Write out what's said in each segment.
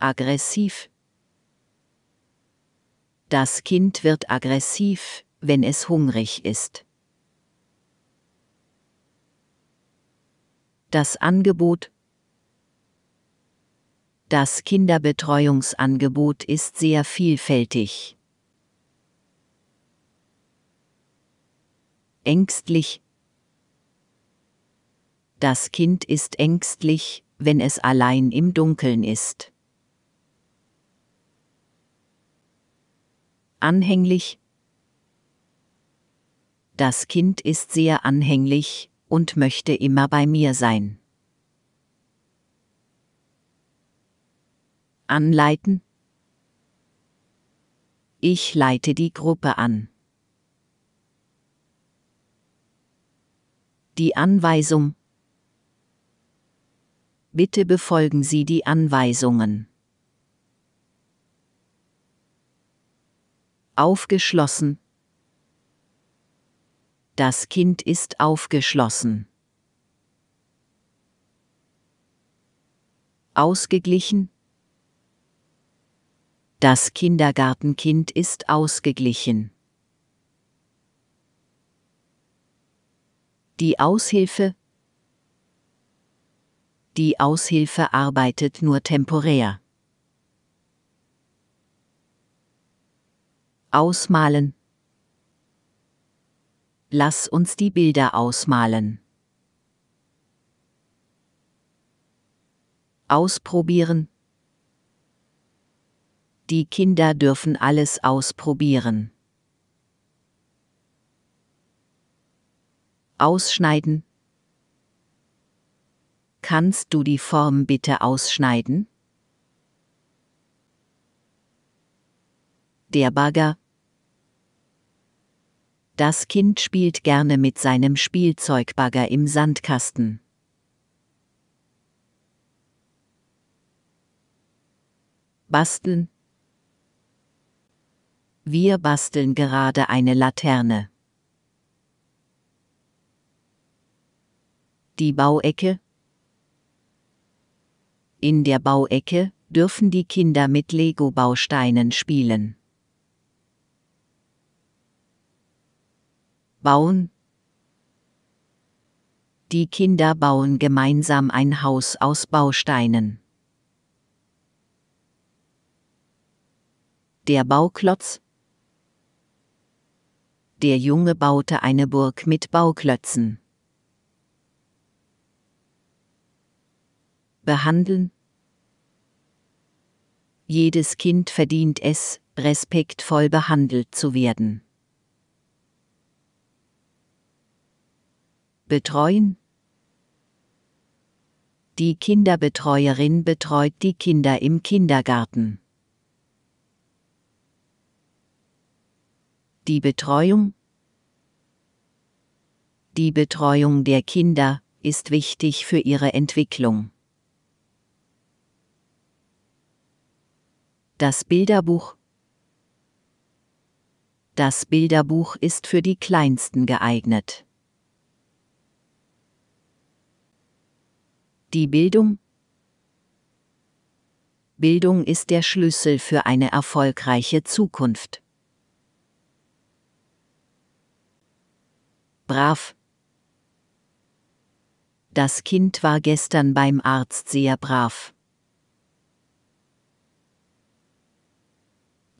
Aggressiv. Das Kind wird aggressiv, wenn es hungrig ist. Das Angebot Das Kinderbetreuungsangebot ist sehr vielfältig. Ängstlich Das Kind ist ängstlich, wenn es allein im Dunkeln ist. anhänglich. Das Kind ist sehr anhänglich und möchte immer bei mir sein. Anleiten Ich leite die Gruppe an. Die Anweisung Bitte befolgen Sie die Anweisungen. aufgeschlossen. Das Kind ist aufgeschlossen. Ausgeglichen. Das Kindergartenkind ist ausgeglichen. Die Aushilfe. Die Aushilfe arbeitet nur temporär. Ausmalen. Lass uns die Bilder ausmalen. Ausprobieren. Die Kinder dürfen alles ausprobieren. Ausschneiden. Kannst du die Form bitte ausschneiden? der Bagger. Das Kind spielt gerne mit seinem Spielzeugbagger im Sandkasten. Basteln Wir basteln gerade eine Laterne. Die Bauecke In der Bauecke dürfen die Kinder mit Lego-Bausteinen spielen. bauen? Die Kinder bauen gemeinsam ein Haus aus Bausteinen. Der Bauklotz Der Junge baute eine Burg mit Bauklötzen. Behandeln Jedes Kind verdient es, respektvoll behandelt zu werden. betreuen? Die Kinderbetreuerin betreut die Kinder im Kindergarten. Die Betreuung Die Betreuung der Kinder ist wichtig für ihre Entwicklung. Das Bilderbuch Das Bilderbuch ist für die Kleinsten geeignet. die Bildung? Bildung ist der Schlüssel für eine erfolgreiche Zukunft. Brav. Das Kind war gestern beim Arzt sehr brav.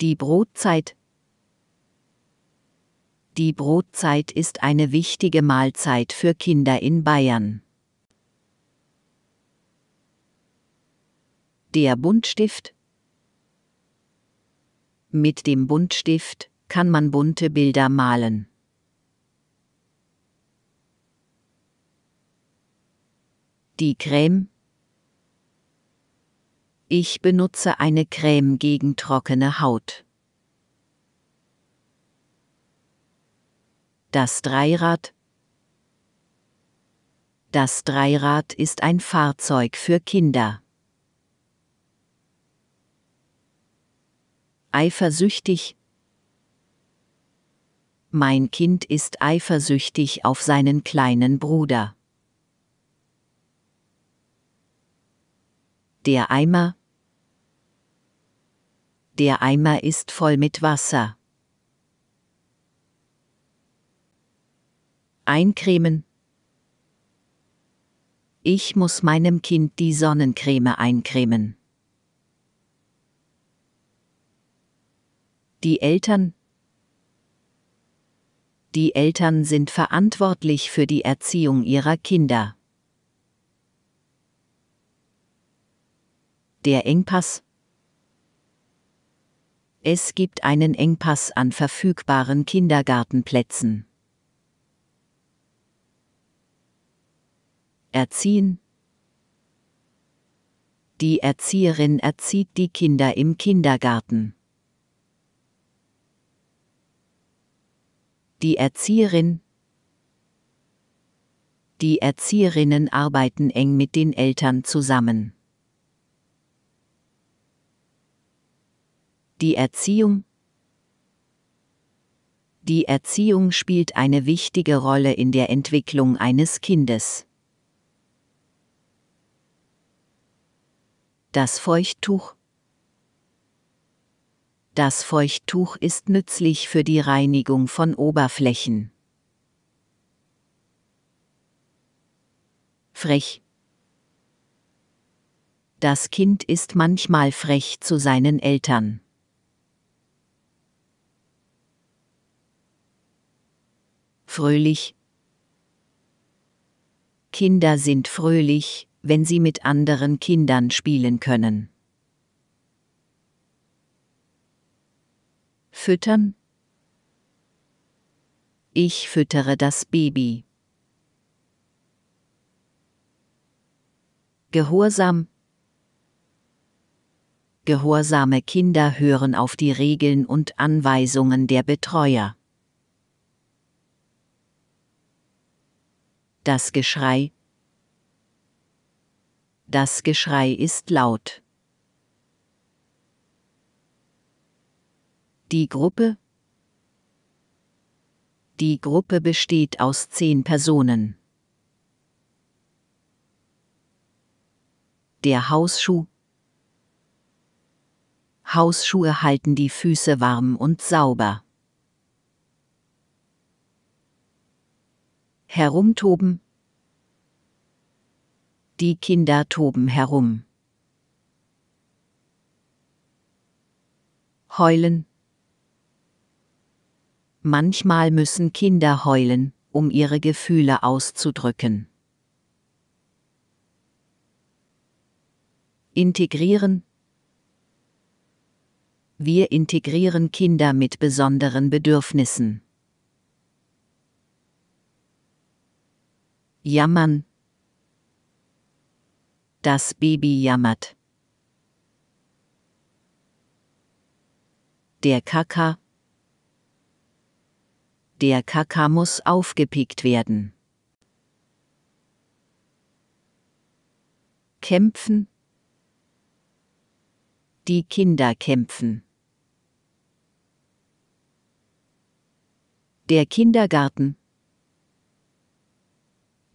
Die Brotzeit Die Brotzeit ist eine wichtige Mahlzeit für Kinder in Bayern. Der Buntstift Mit dem Buntstift kann man bunte Bilder malen. Die Creme Ich benutze eine Creme gegen trockene Haut. Das Dreirad Das Dreirad ist ein Fahrzeug für Kinder. eifersüchtig. Mein Kind ist eifersüchtig auf seinen kleinen Bruder. Der Eimer Der Eimer ist voll mit Wasser. Eincremen Ich muss meinem Kind die Sonnencreme eincremen. Die Eltern Die Eltern sind verantwortlich für die Erziehung ihrer Kinder. Der Engpass Es gibt einen Engpass an verfügbaren Kindergartenplätzen. Erziehen die Erzieherin erzieht die Kinder im Kindergarten. Die Erzieherin Die Erzieherinnen arbeiten eng mit den Eltern zusammen. Die Erziehung Die Erziehung spielt eine wichtige Rolle in der Entwicklung eines Kindes. Das Feuchttuch das Feuchttuch ist nützlich für die Reinigung von Oberflächen. Frech Das Kind ist manchmal frech zu seinen Eltern. Fröhlich Kinder sind fröhlich, wenn sie mit anderen Kindern spielen können. Füttern? Ich füttere das Baby. Gehorsam. Gehorsame Kinder hören auf die Regeln und Anweisungen der Betreuer. Das Geschrei. Das Geschrei ist laut. Die Gruppe Die Gruppe besteht aus zehn Personen. Der Hausschuh Hausschuhe halten die Füße warm und sauber. Herumtoben Die Kinder toben herum. Heulen Manchmal müssen Kinder heulen, um ihre Gefühle auszudrücken. Integrieren Wir integrieren Kinder mit besonderen Bedürfnissen. Jammern Das Baby jammert. Der Kaka der Kaka muss aufgepickt werden. Kämpfen. Die Kinder kämpfen. Der Kindergarten.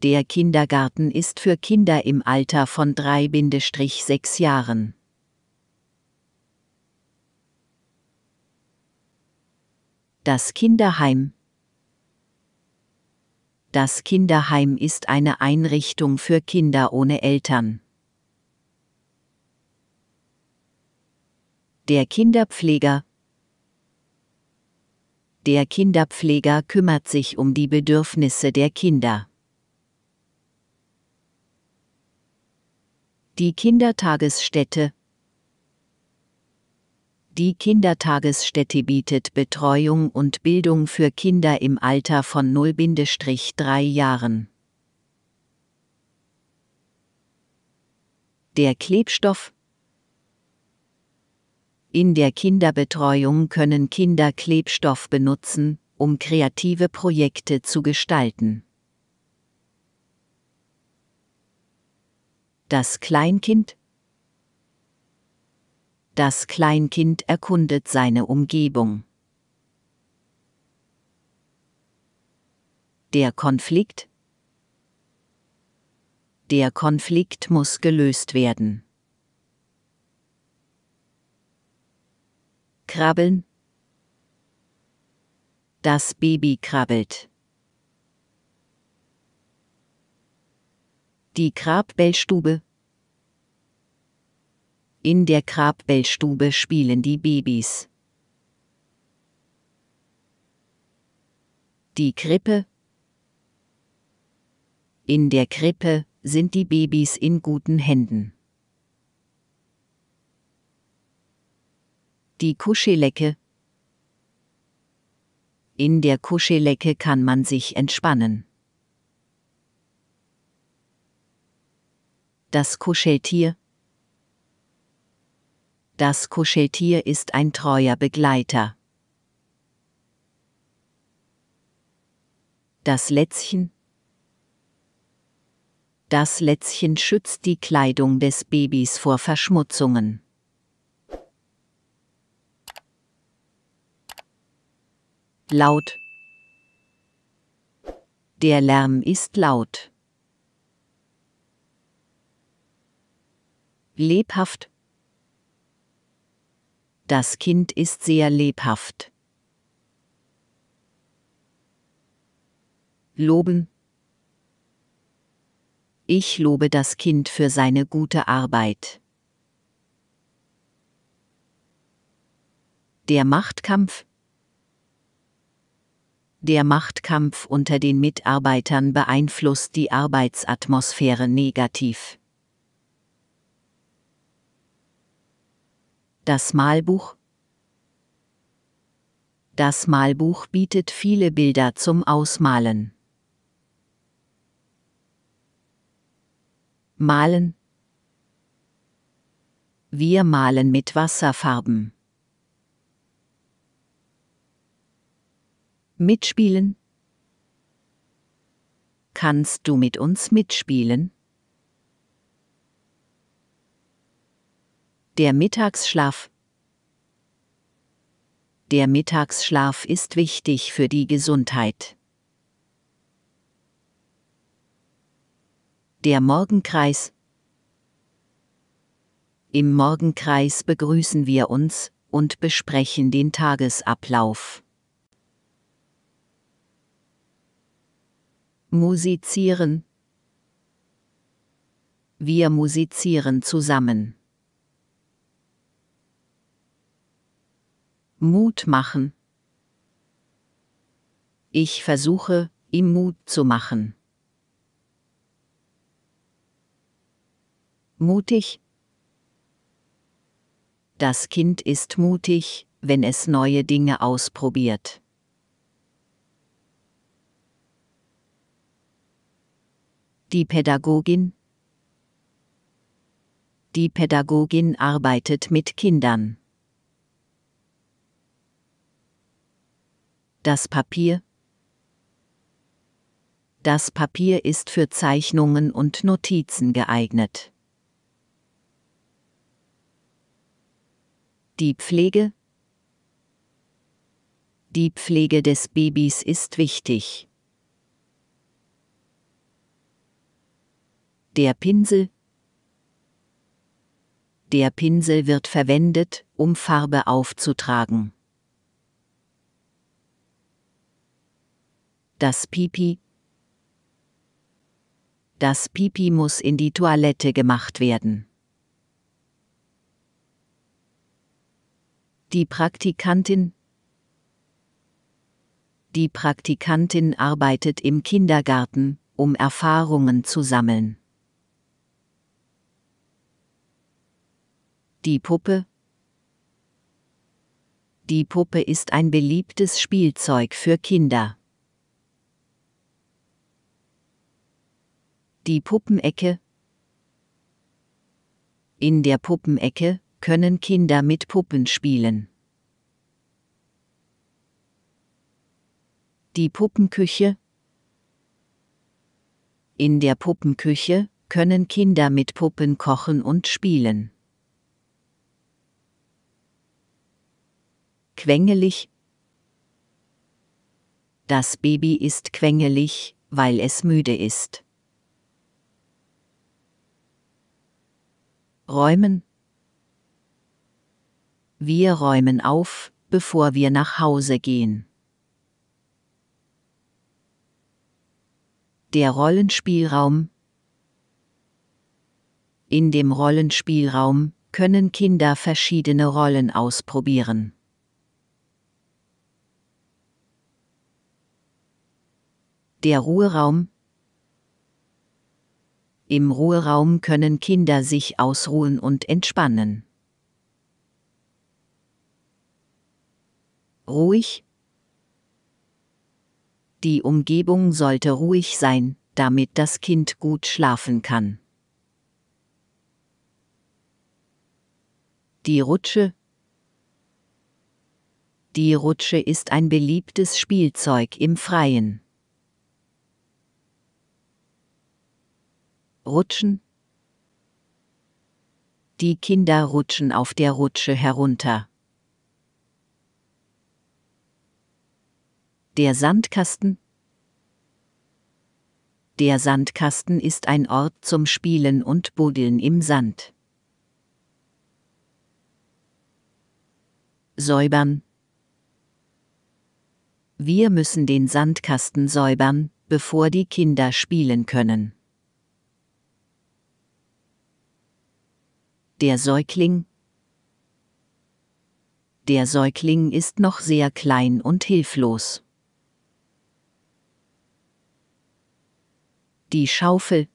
Der Kindergarten ist für Kinder im Alter von 3-6 Jahren. Das Kinderheim das Kinderheim ist eine Einrichtung für Kinder ohne Eltern. Der Kinderpfleger Der Kinderpfleger kümmert sich um die Bedürfnisse der Kinder. Die Kindertagesstätte die Kindertagesstätte bietet Betreuung und Bildung für Kinder im Alter von 0-3 Jahren. Der Klebstoff In der Kinderbetreuung können Kinder Klebstoff benutzen, um kreative Projekte zu gestalten. Das Kleinkind das Kleinkind erkundet seine Umgebung. Der Konflikt Der Konflikt muss gelöst werden. Krabbeln Das Baby krabbelt. Die Grabbellstube in der Grabbellstube spielen die Babys. Die Krippe In der Krippe sind die Babys in guten Händen. Die Kuschelecke In der Kuschelecke kann man sich entspannen. Das Kuscheltier das Kuscheltier ist ein treuer Begleiter. Das Lätzchen Das Lätzchen schützt die Kleidung des Babys vor Verschmutzungen. Laut Der Lärm ist laut. Lebhaft das Kind ist sehr lebhaft. Loben. Ich lobe das Kind für seine gute Arbeit. Der Machtkampf Der Machtkampf unter den Mitarbeitern beeinflusst die Arbeitsatmosphäre negativ. Das Malbuch Das Malbuch bietet viele Bilder zum Ausmalen. Malen Wir malen mit Wasserfarben. Mitspielen Kannst du mit uns mitspielen? Der Mittagsschlaf Der Mittagsschlaf ist wichtig für die Gesundheit. Der Morgenkreis Im Morgenkreis begrüßen wir uns und besprechen den Tagesablauf. Musizieren Wir musizieren zusammen. Mut machen. Ich versuche, ihm Mut zu machen. Mutig. Das Kind ist mutig, wenn es neue Dinge ausprobiert. Die Pädagogin Die Pädagogin arbeitet mit Kindern. Das Papier Das Papier ist für Zeichnungen und Notizen geeignet. Die Pflege Die Pflege des Babys ist wichtig. Der Pinsel Der Pinsel wird verwendet, um Farbe aufzutragen. Das Pipi. Das Pipi muss in die Toilette gemacht werden. Die Praktikantin. Die Praktikantin arbeitet im Kindergarten, um Erfahrungen zu sammeln. Die Puppe. Die Puppe ist ein beliebtes Spielzeug für Kinder. Die Puppenecke In der Puppenecke können Kinder mit Puppen spielen. Die Puppenküche In der Puppenküche können Kinder mit Puppen kochen und spielen. Quengelig Das Baby ist quengelig, weil es müde ist. Räumen. Wir räumen auf, bevor wir nach Hause gehen. Der Rollenspielraum In dem Rollenspielraum können Kinder verschiedene Rollen ausprobieren. Der Ruheraum im Ruheraum können Kinder sich ausruhen und entspannen. Ruhig. Die Umgebung sollte ruhig sein, damit das Kind gut schlafen kann. Die Rutsche Die Rutsche ist ein beliebtes Spielzeug im Freien. Rutschen? Die Kinder rutschen auf der Rutsche herunter. Der Sandkasten Der Sandkasten ist ein Ort zum Spielen und Buddeln im Sand. Säubern Wir müssen den Sandkasten säubern, bevor die Kinder spielen können. Der Säugling Der Säugling ist noch sehr klein und hilflos. Die Schaufel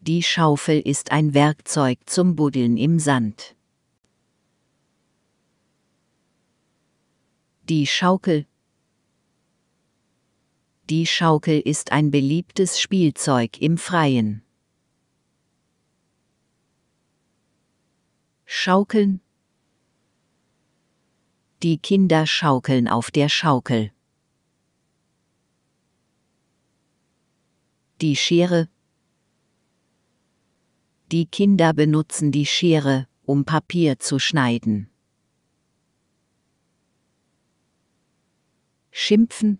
Die Schaufel ist ein Werkzeug zum Buddeln im Sand. Die Schaukel Die Schaukel ist ein beliebtes Spielzeug im Freien. Schaukeln. Die Kinder schaukeln auf der Schaukel. Die Schere. Die Kinder benutzen die Schere, um Papier zu schneiden. Schimpfen.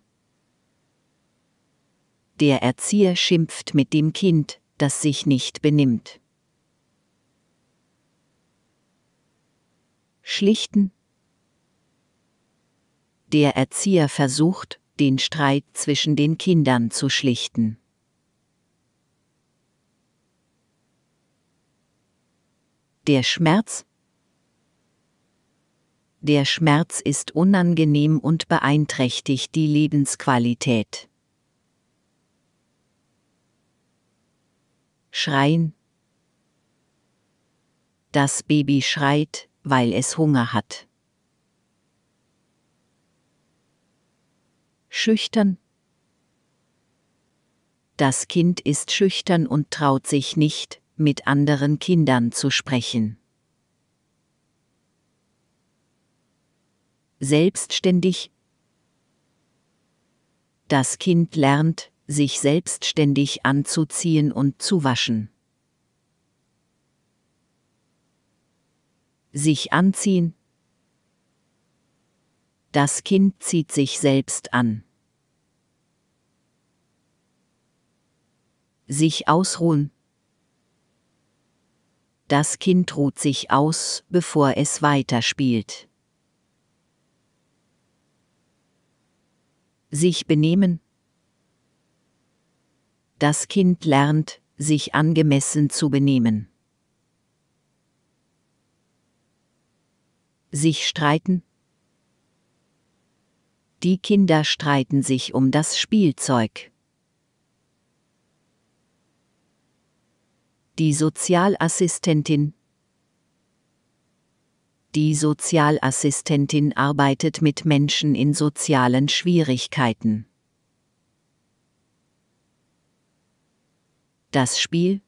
Der Erzieher schimpft mit dem Kind, das sich nicht benimmt. schlichten? Der Erzieher versucht, den Streit zwischen den Kindern zu schlichten. Der Schmerz Der Schmerz ist unangenehm und beeinträchtigt die Lebensqualität. Schreien Das Baby schreit, weil es Hunger hat. Schüchtern Das Kind ist schüchtern und traut sich nicht, mit anderen Kindern zu sprechen. Selbstständig Das Kind lernt, sich selbstständig anzuziehen und zu waschen. sich anziehen. Das Kind zieht sich selbst an. Sich ausruhen. Das Kind ruht sich aus, bevor es weiterspielt. Sich benehmen. Das Kind lernt, sich angemessen zu benehmen. sich streiten? Die Kinder streiten sich um das Spielzeug. Die Sozialassistentin Die Sozialassistentin arbeitet mit Menschen in sozialen Schwierigkeiten. Das Spiel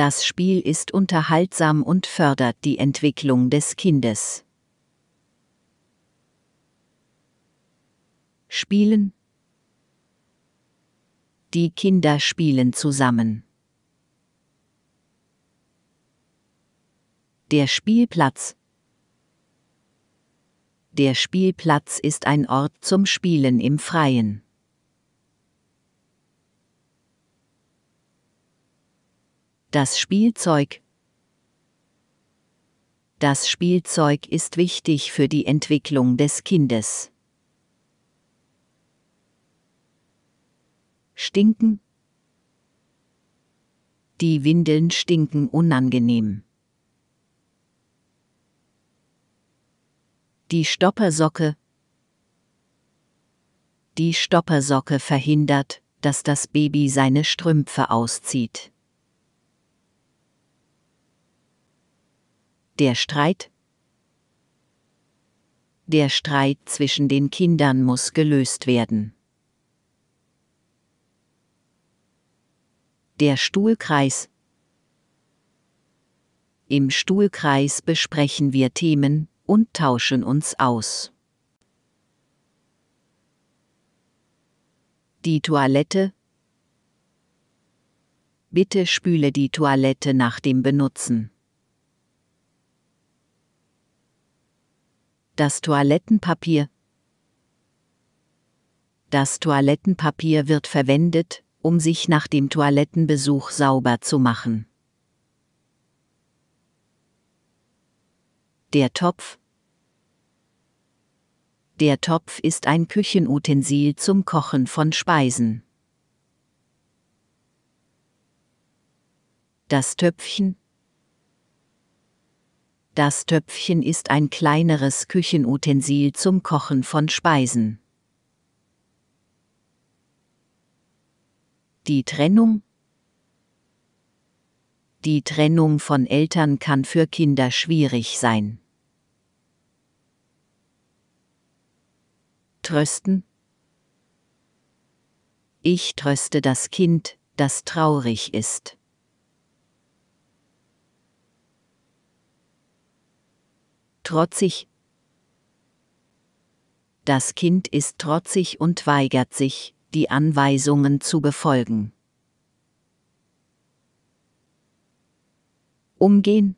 das Spiel ist unterhaltsam und fördert die Entwicklung des Kindes. Spielen Die Kinder spielen zusammen. Der Spielplatz Der Spielplatz ist ein Ort zum Spielen im Freien. Das Spielzeug Das Spielzeug ist wichtig für die Entwicklung des Kindes. Stinken Die Windeln stinken unangenehm. Die Stoppersocke Die Stoppersocke verhindert, dass das Baby seine Strümpfe auszieht. Der Streit Der Streit zwischen den Kindern muss gelöst werden. Der Stuhlkreis Im Stuhlkreis besprechen wir Themen und tauschen uns aus. Die Toilette Bitte spüle die Toilette nach dem Benutzen. Das Toilettenpapier Das Toilettenpapier wird verwendet, um sich nach dem Toilettenbesuch sauber zu machen. Der Topf Der Topf ist ein Küchenutensil zum Kochen von Speisen. Das Töpfchen das Töpfchen ist ein kleineres Küchenutensil zum Kochen von Speisen. Die Trennung Die Trennung von Eltern kann für Kinder schwierig sein. Trösten Ich tröste das Kind, das traurig ist. trotzig. Das Kind ist trotzig und weigert sich, die Anweisungen zu befolgen. Umgehen.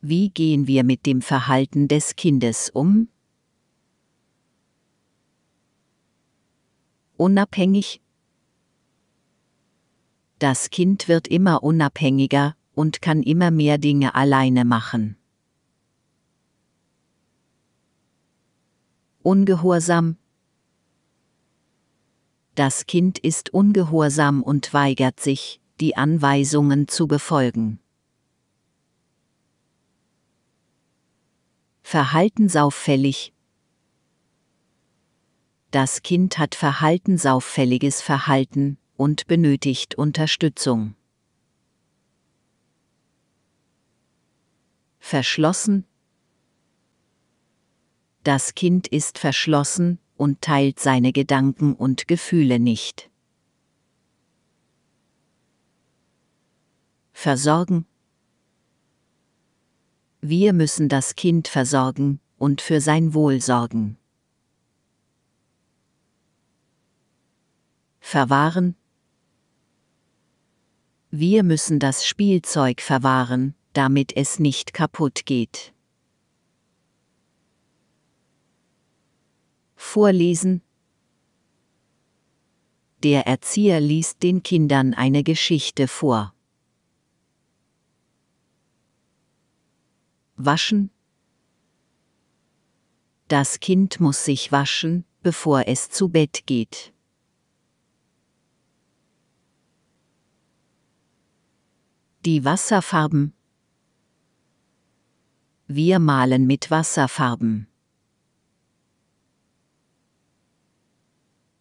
Wie gehen wir mit dem Verhalten des Kindes um? Unabhängig. Das Kind wird immer unabhängiger, und kann immer mehr Dinge alleine machen. Ungehorsam Das Kind ist ungehorsam und weigert sich, die Anweisungen zu befolgen. Verhaltensauffällig Das Kind hat verhaltensauffälliges Verhalten und benötigt Unterstützung. verschlossen. Das Kind ist verschlossen und teilt seine Gedanken und Gefühle nicht. Versorgen. Wir müssen das Kind versorgen und für sein Wohl sorgen. Verwahren. Wir müssen das Spielzeug verwahren damit es nicht kaputt geht. Vorlesen Der Erzieher liest den Kindern eine Geschichte vor. Waschen Das Kind muss sich waschen, bevor es zu Bett geht. Die Wasserfarben wir malen mit Wasserfarben.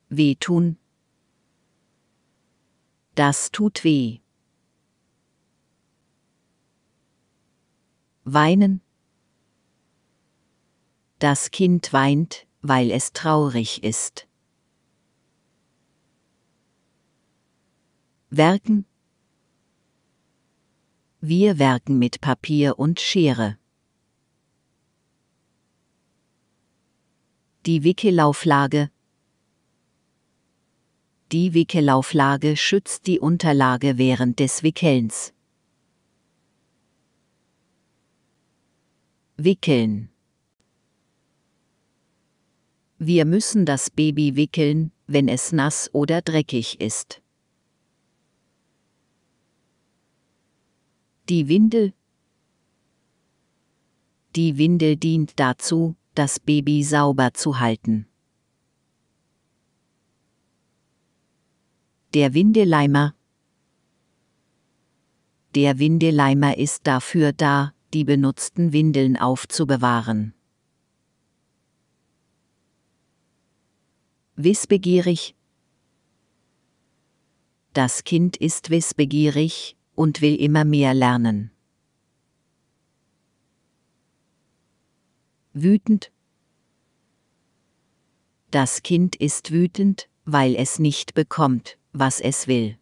Wehtun. Das tut weh. Weinen. Das Kind weint, weil es traurig ist. Werken. Wir werken mit Papier und Schere. Die Wickelauflage Die Wickelauflage schützt die Unterlage während des Wickelns. Wickeln Wir müssen das Baby wickeln, wenn es nass oder dreckig ist. Die Windel Die Windel dient dazu, das Baby sauber zu halten. Der Windeleimer Der Windeleimer ist dafür da, die benutzten Windeln aufzubewahren. Wissbegierig Das Kind ist wissbegierig und will immer mehr lernen. wütend. Das Kind ist wütend, weil es nicht bekommt, was es will.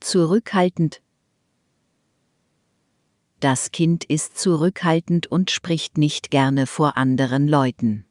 Zurückhaltend. Das Kind ist zurückhaltend und spricht nicht gerne vor anderen Leuten.